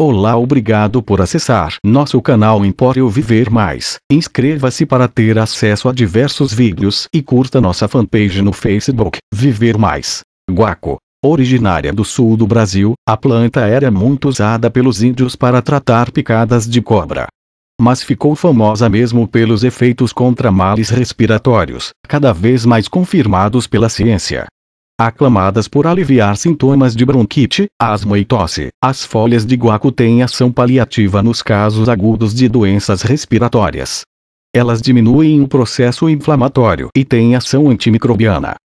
Olá, obrigado por acessar nosso canal Empório Viver Mais. Inscreva-se para ter acesso a diversos vídeos e curta nossa fanpage no Facebook, Viver Mais. Guaco. Originária do sul do Brasil, a planta era muito usada pelos índios para tratar picadas de cobra. Mas ficou famosa mesmo pelos efeitos contra males respiratórios, cada vez mais confirmados pela ciência aclamadas por aliviar sintomas de bronquite, asma e tosse. As folhas de guaco têm ação paliativa nos casos agudos de doenças respiratórias. Elas diminuem o processo inflamatório e têm ação antimicrobiana.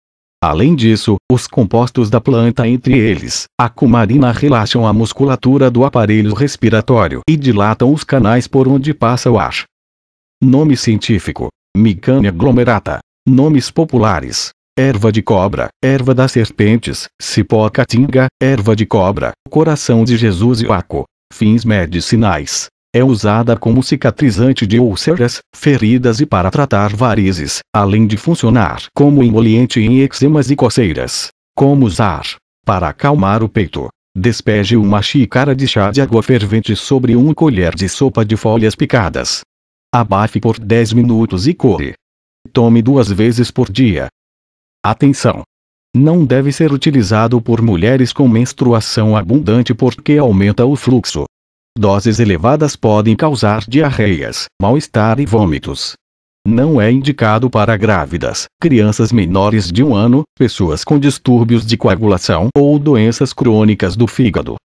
Além disso, os compostos da planta, entre eles, a cumarina, relaxam a musculatura do aparelho respiratório e dilatam os canais por onde passa o ar. Nome científico: Micânia glomerata. Nomes populares: erva de cobra, erva das serpentes, cipó caatinga, erva de cobra, coração de Jesus e oaco. Fins medicinais. É usada como cicatrizante de úlceras, feridas e para tratar varizes, além de funcionar como emoliente em eczemas e coceiras. Como usar? Para acalmar o peito. Despeje uma xícara de chá de água fervente sobre um colher de sopa de folhas picadas. Abafe por 10 minutos e coe. Tome duas vezes por dia, Atenção! Não deve ser utilizado por mulheres com menstruação abundante porque aumenta o fluxo. Doses elevadas podem causar diarreias, mal-estar e vômitos. Não é indicado para grávidas, crianças menores de um ano, pessoas com distúrbios de coagulação ou doenças crônicas do fígado,